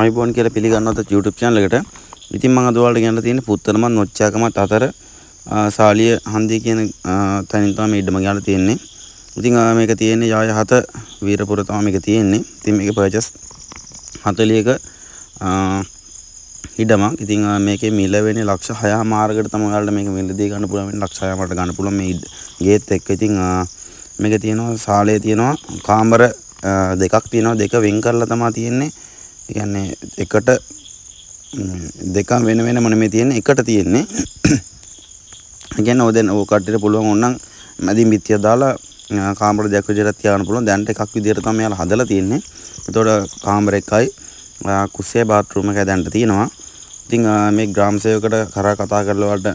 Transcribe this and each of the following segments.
අයිබෝන් කියලා පිළිගන්නවද YouTube channel එකට ඉතින් මම අද ඔයාලට කියන්න තියෙන්නේ පුත්තරමන් නොච්චාකමත් අතර සාලිය හන්දිය කියන තැනින් තමයි මේ ඉඩම ගහලා තියෙන්නේ ඉතින් මේක තියෙන්නේ යාය 7 වීරපුර තමයි මේක තියෙන්නේ ඉතින් මේක purchase 40ක ඉඩමක් ඉතින් මේකේ මිල වෙන්නේ ලක්ෂ 6 මාර්ගකට තමයි ඔයාලට මේක මිලදී ගන්න පුළුවන් ලක්ෂ 6 මාර්ගකට ගන්න පුළුවන් මේ ගේත් එක්ක ඉතින් මේක තියෙනවා සාලේ තියෙනවා කාමර දෙකක් තියෙනවා දෙක වෙන් කරලා තමයි තියෙන්නේ කියන්නේ එකට දෙකම වෙන වෙනම නෙමෙයි තියෙන්නේ එකට තියෙන්නේ. කියන්නේ ඔය දැන් ඔය කට්ටියට පුළුවන් ඕනනම් මැදින් පිටිය දාලා කාමර දෙකක් විදිහට තියාගන්න පුළුවන්. දැන්ට එකක් විදිහට තමයි යාලා හදලා තියෙන්නේ. එතකොට කාමර එකයි කුස්සිය බාත් รู ම් එකයි දැන්ට තියෙනවා. ඉතිං මේ ග්‍රාම්සයකට කර කතා කරලවට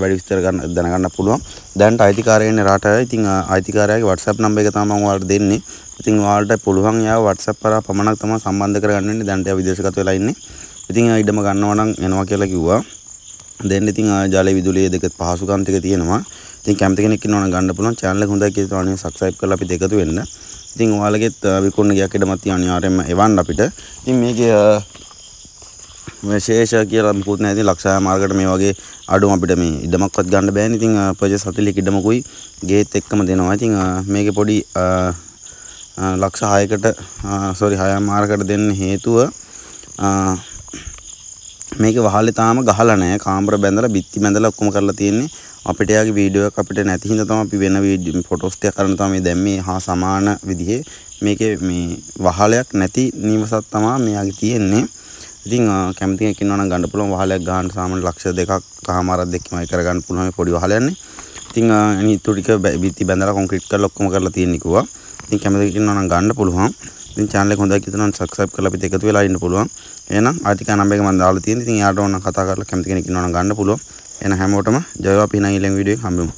වැඩි විස්තර ගන්න දැනගන්න පුළුවන් දැන්ට අයිතිකාරයෙන් රට ඉතිං අයිතිකාරයගේ වටසප් නම්බ එක තමන් වාට දෙන්නේ ඉතිං වාට පුළුවන් යා වටසප් පර පමණක් තම සම්බන්ධ කරගන්නන්නේ දැන්ට විදේශකත් වෙලාඉන්නේ ඉතිං ඉඩම ගන්නවනම් එනවා කියලා කිව්වා දෙන්න ඉතින් ජලය විදුලිය දෙක පහසුකම් ටික තියෙනවා. ඉතින් කැමති කෙනෙක් ඉන්නවනම් ගන්න පුළුවන් channel එක හොඳයි කියලා අනේ subscribe කරලා අපිත් එකතු වෙන්න. ඉතින් ඔයාලගෙත් විකුණන ගයක් ඉඩමත් තියෙන අනිවාර්යයෙන්ම එවන්න අපිට. ඉතින් මේකේ විශේෂ කියලා මුකුත් නැහැ ඉතින් ලක්ෂ මාර්ගකට මේ වගේ අඩුම අපිට මේ ඉඩමක්වත් ගන්න බෑනේ ඉතින් පර්චේස් 40ක ඉඩමකුයි ගේත් එක්කම දෙනවා ඉතින් මේකේ පොඩි ලක්ෂ 6කට සෝරි 6 මාර්ගකට දෙන්න හේතුව මේක වහලේ තාම ගහලා නැහැ කාමර බැඳලා බිත්ති බැඳලා ඔක්කොම කරලා තියෙන්නේ අපිට යාගේ වීඩියෝ එකක් අපිට නැති හින්දා තමයි අපි වෙන වීඩියෝ ෆොටෝස් ටික කරන්න තමයි දැම්මේ හා සමාන විදිහේ මේකේ මේ වහලයක් නැති නිවසක් තමයි මෙයාගේ තියෙන්නේ ඉතින් කැමති කෙනෙක් ඉන්නවා නම් ගන්න පුළුවන් වහලයක් ගන්න සාමාන්‍ය ලක්ෂ දෙකක් කහමාරක් දෙකමයි කරගන්න පුළුවන් මේ පොඩි වහලයන්නේ. ඉතින් අනිත් ඉතුරු ටික බිත්ති බැඳලා කොන්ක්‍රීට් කරලා ඔක්කොම කරලා තියෙන කිව්වා. ඉතින් කැමති කෙනෙක් ඉන්නවා නම් ගන්න පුළුවන්. ඉතින් channel එක හොඳයි කියලා නම් subscribe කරලා අපිත් එකතු වෙලා ඉන්න පුළුවන්. එහෙනම් ආර්ථික නම් එක මම දාලා තියෙන. ඉතින් එයාට ඕන කතා කරලා කැමති කෙනෙක් ඉන්නවා නම් ගන්න පුළුවන්. එහෙනම් හැමෝටම ජයවා පිනා ඊළඟ වීඩියෝ එක හම්බෙමු.